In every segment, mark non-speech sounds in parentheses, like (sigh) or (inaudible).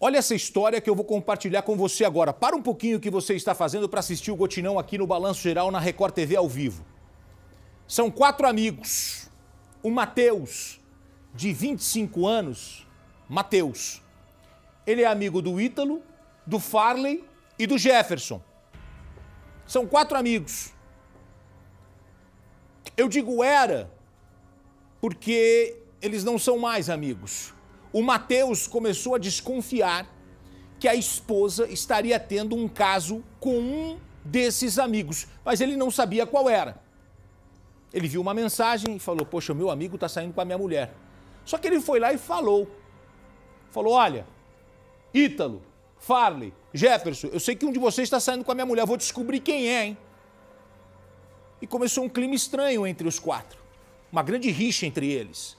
Olha essa história que eu vou compartilhar com você agora. Para um pouquinho o que você está fazendo para assistir o Gotinão aqui no Balanço Geral na Record TV ao vivo. São quatro amigos. O Matheus, de 25 anos. Matheus. Ele é amigo do Ítalo, do Farley e do Jefferson. São quatro amigos. Eu digo era porque eles não são mais amigos o Mateus começou a desconfiar que a esposa estaria tendo um caso com um desses amigos, mas ele não sabia qual era. Ele viu uma mensagem e falou: Poxa, meu amigo está saindo com a minha mulher. Só que ele foi lá e falou: Falou, olha, Ítalo, Farley, Jefferson, eu sei que um de vocês está saindo com a minha mulher, vou descobrir quem é, hein? E começou um clima estranho entre os quatro, uma grande rixa entre eles.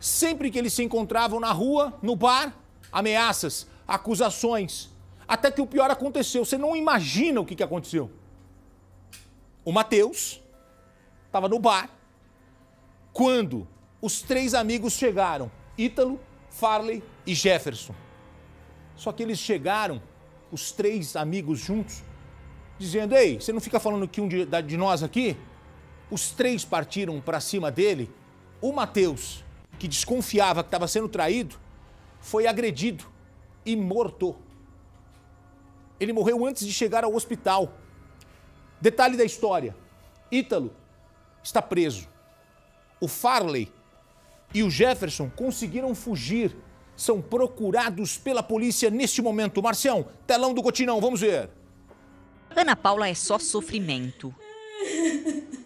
Sempre que eles se encontravam na rua, no bar, ameaças, acusações. Até que o pior aconteceu. Você não imagina o que, que aconteceu. O Mateus estava no bar quando os três amigos chegaram: Ítalo, Farley e Jefferson. Só que eles chegaram, os três amigos juntos, dizendo: Ei, você não fica falando que um de, de nós aqui? Os três partiram para cima dele. O Mateus que desconfiava que estava sendo traído, foi agredido e morto. Ele morreu antes de chegar ao hospital. Detalhe da história: Ítalo está preso. O Farley e o Jefferson conseguiram fugir. São procurados pela polícia neste momento. Marcião, telão do Cotinão, vamos ver. Ana Paula é só sofrimento. (laughs)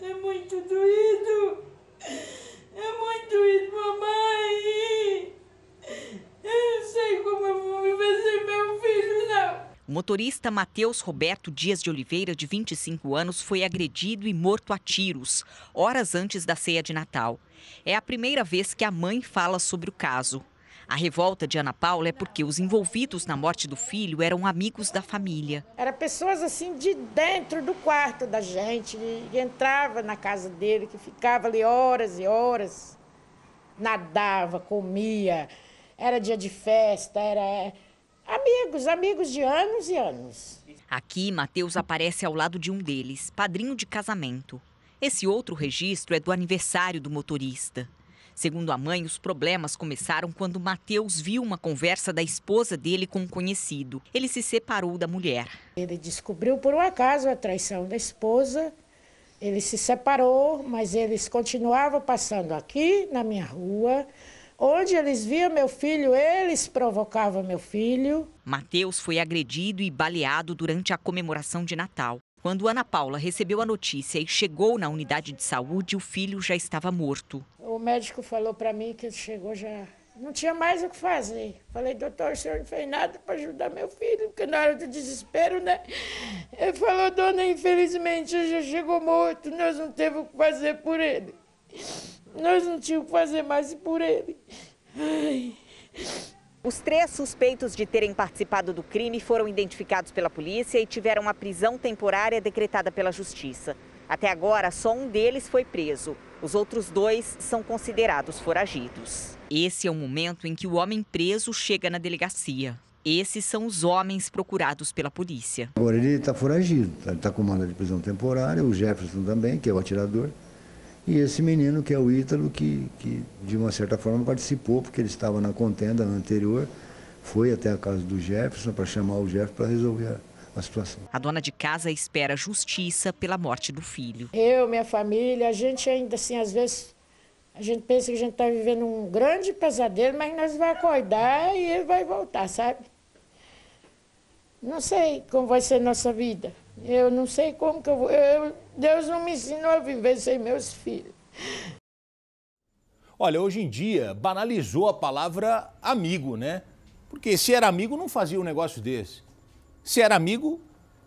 É muito doído. O motorista Matheus Roberto Dias de Oliveira, de 25 anos, foi agredido e morto a tiros, horas antes da ceia de Natal. É a primeira vez que a mãe fala sobre o caso. A revolta de Ana Paula é porque os envolvidos na morte do filho eram amigos da família. Eram pessoas assim de dentro do quarto da gente, que entrava na casa dele, que ficava ali horas e horas, nadava, comia, era dia de festa, era Amigos, amigos de anos e anos. Aqui, Mateus aparece ao lado de um deles, padrinho de casamento. Esse outro registro é do aniversário do motorista. Segundo a mãe, os problemas começaram quando Mateus viu uma conversa da esposa dele com um conhecido. Ele se separou da mulher. Ele descobriu por um acaso a traição da esposa. Ele se separou, mas eles continuavam passando aqui na minha rua, Onde eles viam meu filho, eles provocavam meu filho. Mateus foi agredido e baleado durante a comemoração de Natal. Quando Ana Paula recebeu a notícia e chegou na unidade de saúde, o filho já estava morto. O médico falou para mim que chegou já. Não tinha mais o que fazer. Falei, doutor, o senhor não fez nada para ajudar meu filho, porque na hora do desespero, né? Ele falou, dona, infelizmente já chegou morto, nós não temos o que fazer por ele. Nós não tínhamos que fazer mais por ele. Ai. Os três suspeitos de terem participado do crime foram identificados pela polícia e tiveram a prisão temporária decretada pela justiça. Até agora, só um deles foi preso. Os outros dois são considerados foragidos. Esse é o momento em que o homem preso chega na delegacia. Esses são os homens procurados pela polícia. Agora ele está foragido, está tá com mandado de prisão temporária, o Jefferson também, que é o atirador. E esse menino, que é o Ítalo, que, que de uma certa forma participou, porque ele estava na contenda anterior, foi até a casa do Jefferson para chamar o Jefferson para resolver a, a situação. A dona de casa espera justiça pela morte do filho. Eu, minha família, a gente ainda assim, às vezes, a gente pensa que a gente está vivendo um grande pesadelo, mas nós vamos acordar e ele vai voltar, sabe? Não sei como vai ser nossa vida. Eu não sei como que eu vou. Eu, Deus não me ensinou a viver sem meus filhos. Olha, hoje em dia banalizou a palavra amigo, né? Porque se era amigo, não fazia um negócio desse. Se era amigo,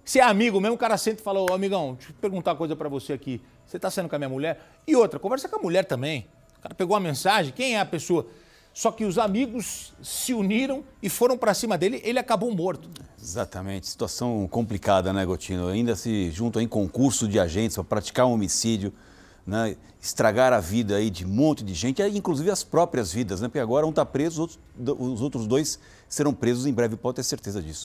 se é amigo mesmo, o cara sempre falou, oh, amigão, deixa eu perguntar uma coisa para você aqui. Você tá saindo com a minha mulher? E outra, conversa com a mulher também. O cara pegou uma mensagem, quem é a pessoa? Só que os amigos se uniram e foram para cima dele, ele acabou morto. Exatamente, situação complicada, né, Gotino? Ainda se junto em concurso de agentes para praticar um homicídio, né? estragar a vida aí de um monte de gente, inclusive as próprias vidas, né? Porque agora um está preso, os outros dois serão presos em breve, pode ter certeza disso.